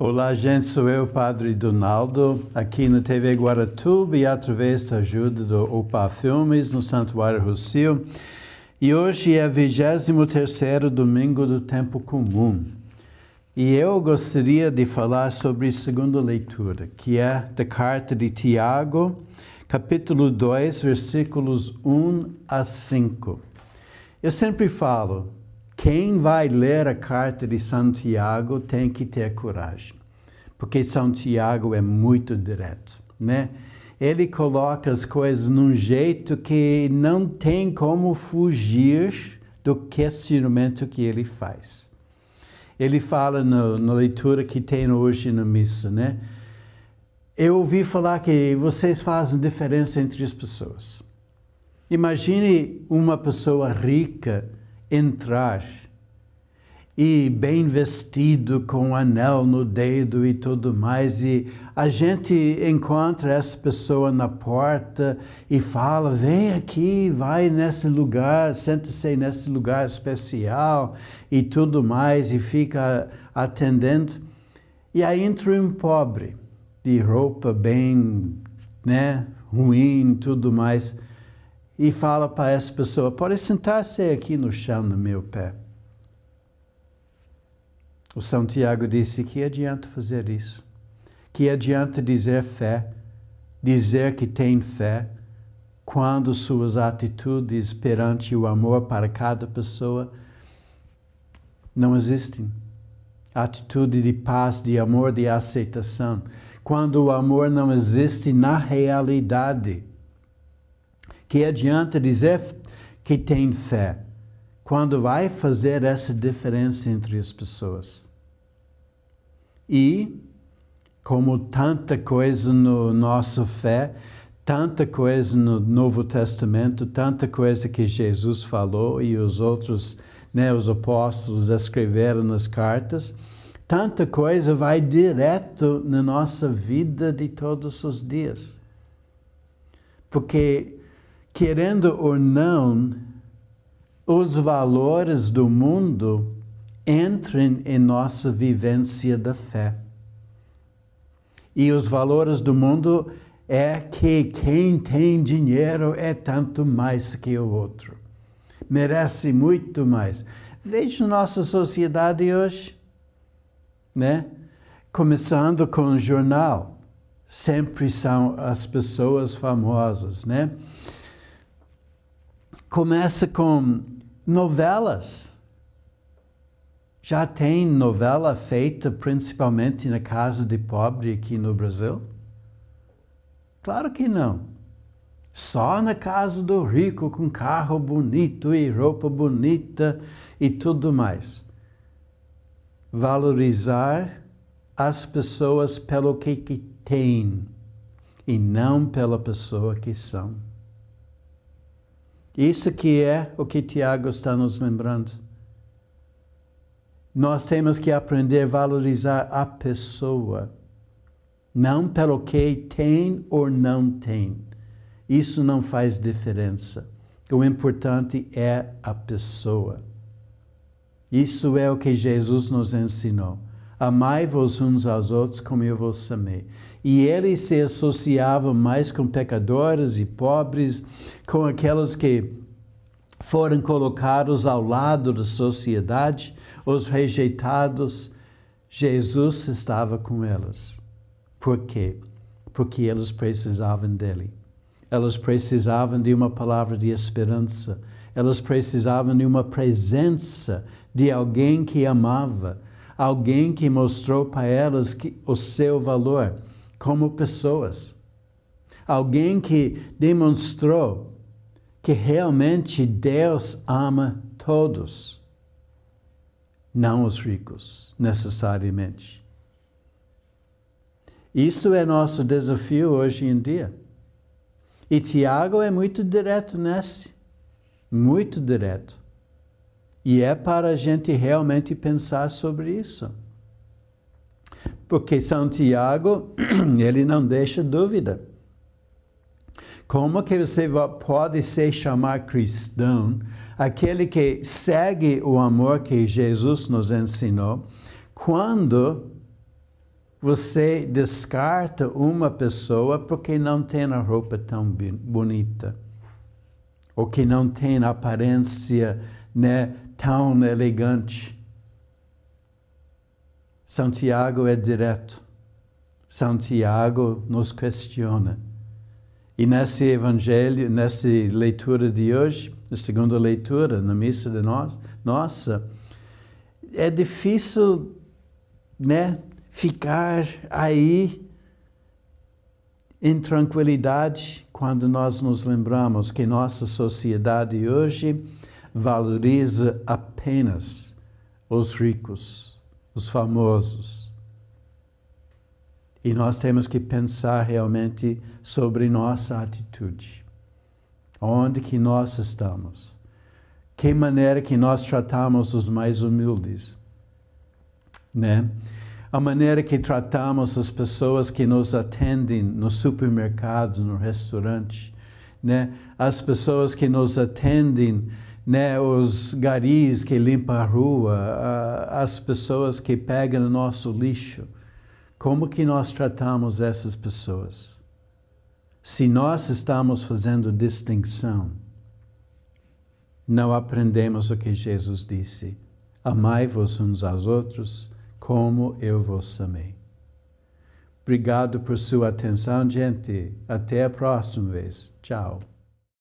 Olá, gente, sou eu, Padre Donaldo, aqui na TV Guaratuba e através da ajuda do Opa Filmes no Santuário Rossio. E hoje é 23 domingo do tempo comum. E eu gostaria de falar sobre a segunda leitura, que é da carta de Tiago, capítulo 2, versículos 1 a 5. Eu sempre falo, quem vai ler a carta de Santiago tem que ter coragem, porque Santiago é muito direto, né? Ele coloca as coisas num jeito que não tem como fugir do questionamento que ele faz. Ele fala no, na leitura que tem hoje na missa, né? Eu ouvi falar que vocês fazem diferença entre as pessoas. Imagine uma pessoa rica entrar e bem vestido com um anel no dedo e tudo mais e a gente encontra essa pessoa na porta e fala vem aqui vai nesse lugar sente-se nesse lugar especial e tudo mais e fica atendendo e aí entra um pobre de roupa bem né ruim tudo mais e fala para essa pessoa: pode sentar-se aqui no chão, no meu pé. O São Tiago disse: que adianta fazer isso? Que adianta dizer fé, dizer que tem fé, quando suas atitudes perante o amor para cada pessoa não existem? Atitude de paz, de amor, de aceitação. Quando o amor não existe na realidade que adianta dizer que tem fé quando vai fazer essa diferença entre as pessoas? E, como tanta coisa no nosso fé, tanta coisa no Novo Testamento, tanta coisa que Jesus falou e os outros, né, os apóstolos escreveram nas cartas, tanta coisa vai direto na nossa vida de todos os dias. Porque querendo ou não, os valores do mundo entrem em nossa vivência da fé. E os valores do mundo é que quem tem dinheiro é tanto mais que o outro, merece muito mais. Veja nossa sociedade hoje, né? Começando com o jornal, sempre são as pessoas famosas, né? começa com novelas. Já tem novela feita principalmente na casa de pobre aqui no Brasil? Claro que não. Só na casa do rico com carro bonito e roupa bonita e tudo mais. Valorizar as pessoas pelo que, que têm e não pela pessoa que são. Isso que é o que Tiago está nos lembrando. Nós temos que aprender a valorizar a pessoa, não pelo que tem ou não tem. Isso não faz diferença. O importante é a pessoa. Isso é o que Jesus nos ensinou. Amai-vos uns aos outros como eu vos amei. E ele se associava mais com pecadores e pobres, com aqueles que foram colocados ao lado da sociedade, os rejeitados. Jesus estava com elas. Por quê? Porque elas precisavam dele. Elas precisavam de uma palavra de esperança. Elas precisavam de uma presença de alguém que amava alguém que mostrou para elas que, o seu valor como pessoas. Alguém que demonstrou que realmente Deus ama todos, não os ricos, necessariamente. Isso é nosso desafio hoje em dia. E Tiago é muito direto nesse, muito direto. E é para a gente realmente pensar sobre isso. Porque São Tiago, ele não deixa dúvida. Como que você pode se chamar cristão, aquele que segue o amor que Jesus nos ensinou, quando você descarta uma pessoa porque não tem a roupa tão bonita, ou que não tem a aparência né, tão elegante. Santiago é direto. Santiago nos questiona. E nesse evangelho, nessa leitura de hoje, a segunda leitura, na missa de nós, nossa, é difícil, né, ficar aí em tranquilidade quando nós nos lembramos que nossa sociedade hoje valoriza apenas os ricos, os famosos. E nós temos que pensar realmente sobre nossa atitude. Onde que nós estamos? Que maneira que nós tratamos os mais humildes? Né? A maneira que tratamos as pessoas que nos atendem no supermercado, no restaurante, né? As pessoas que nos atendem né, os garis que limpam a rua, a, as pessoas que pegam o nosso lixo. Como que nós tratamos essas pessoas? Se nós estamos fazendo distinção, não aprendemos o que Jesus disse: Amai-vos uns aos outros, como eu vos amei. Obrigado por sua atenção, gente. Até a próxima vez. Tchau.